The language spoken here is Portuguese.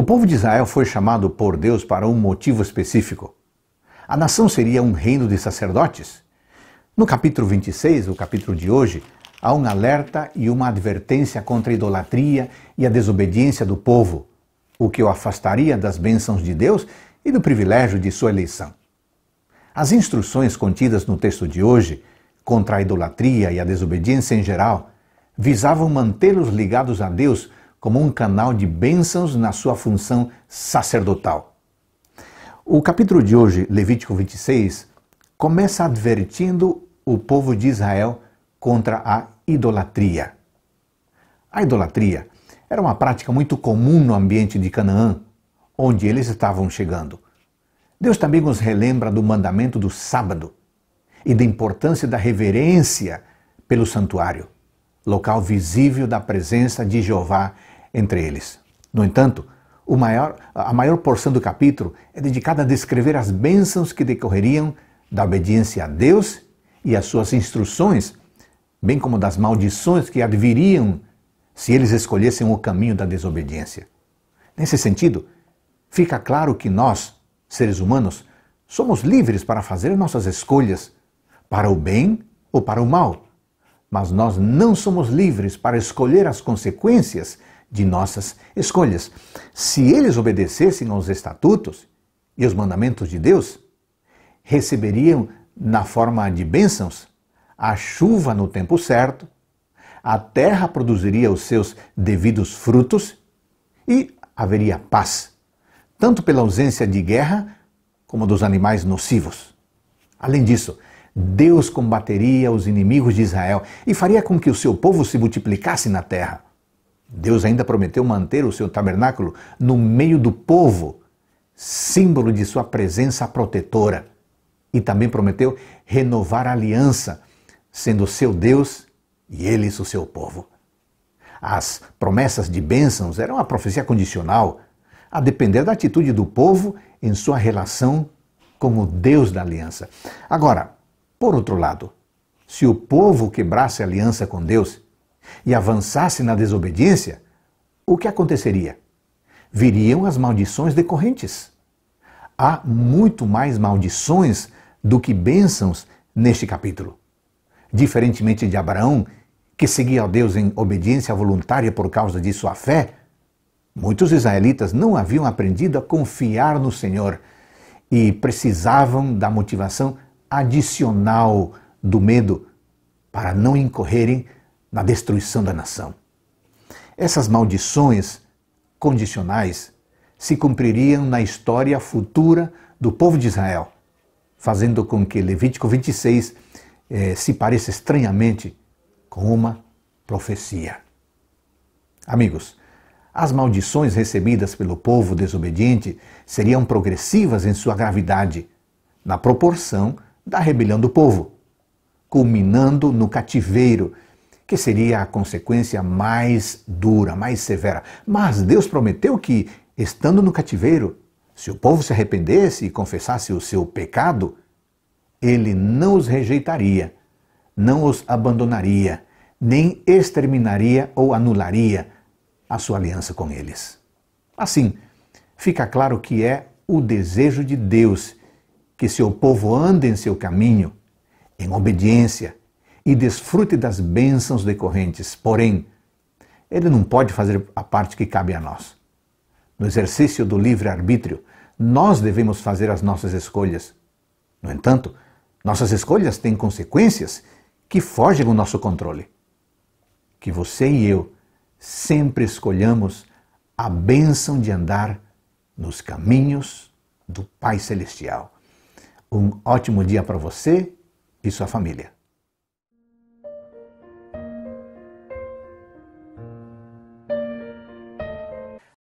O povo de Israel foi chamado por Deus para um motivo específico. A nação seria um reino de sacerdotes. No capítulo 26, o capítulo de hoje, há um alerta e uma advertência contra a idolatria e a desobediência do povo, o que o afastaria das bênçãos de Deus e do privilégio de sua eleição. As instruções contidas no texto de hoje contra a idolatria e a desobediência em geral visavam mantê-los ligados a Deus como um canal de bênçãos na sua função sacerdotal. O capítulo de hoje, Levítico 26, começa advertindo o povo de Israel contra a idolatria. A idolatria era uma prática muito comum no ambiente de Canaã, onde eles estavam chegando. Deus também nos relembra do mandamento do sábado e da importância da reverência pelo santuário local visível da presença de Jeová entre eles. No entanto, maior, a maior porção do capítulo é dedicada a descrever as bênçãos que decorreriam da obediência a Deus e às suas instruções, bem como das maldições que adviriam se eles escolhessem o caminho da desobediência. Nesse sentido, fica claro que nós, seres humanos, somos livres para fazer nossas escolhas, para o bem ou para o mal mas nós não somos livres para escolher as consequências de nossas escolhas. Se eles obedecessem aos estatutos e os mandamentos de Deus, receberiam na forma de bênçãos a chuva no tempo certo, a terra produziria os seus devidos frutos e haveria paz, tanto pela ausência de guerra como dos animais nocivos. Além disso, Deus combateria os inimigos de Israel e faria com que o seu povo se multiplicasse na terra. Deus ainda prometeu manter o seu tabernáculo no meio do povo, símbolo de sua presença protetora. E também prometeu renovar a aliança, sendo seu Deus e eles o seu povo. As promessas de bênçãos eram uma profecia condicional, a depender da atitude do povo em sua relação com o Deus da aliança. Agora, por outro lado, se o povo quebrasse aliança com Deus e avançasse na desobediência, o que aconteceria? Viriam as maldições decorrentes. Há muito mais maldições do que bênçãos neste capítulo. Diferentemente de Abraão, que seguia a Deus em obediência voluntária por causa de sua fé, muitos israelitas não haviam aprendido a confiar no Senhor e precisavam da motivação adicional do medo para não incorrerem na destruição da nação. Essas maldições condicionais se cumpririam na história futura do povo de Israel, fazendo com que Levítico 26 eh, se pareça estranhamente com uma profecia. Amigos, as maldições recebidas pelo povo desobediente seriam progressivas em sua gravidade, na proporção da rebelião do povo, culminando no cativeiro, que seria a consequência mais dura, mais severa. Mas Deus prometeu que, estando no cativeiro, se o povo se arrependesse e confessasse o seu pecado, ele não os rejeitaria, não os abandonaria, nem exterminaria ou anularia a sua aliança com eles. Assim, fica claro que é o desejo de Deus que seu povo ande em seu caminho, em obediência, e desfrute das bênçãos decorrentes. Porém, ele não pode fazer a parte que cabe a nós. No exercício do livre-arbítrio, nós devemos fazer as nossas escolhas. No entanto, nossas escolhas têm consequências que fogem do nosso controle. Que você e eu sempre escolhamos a bênção de andar nos caminhos do Pai Celestial. Um ótimo dia para você e sua família.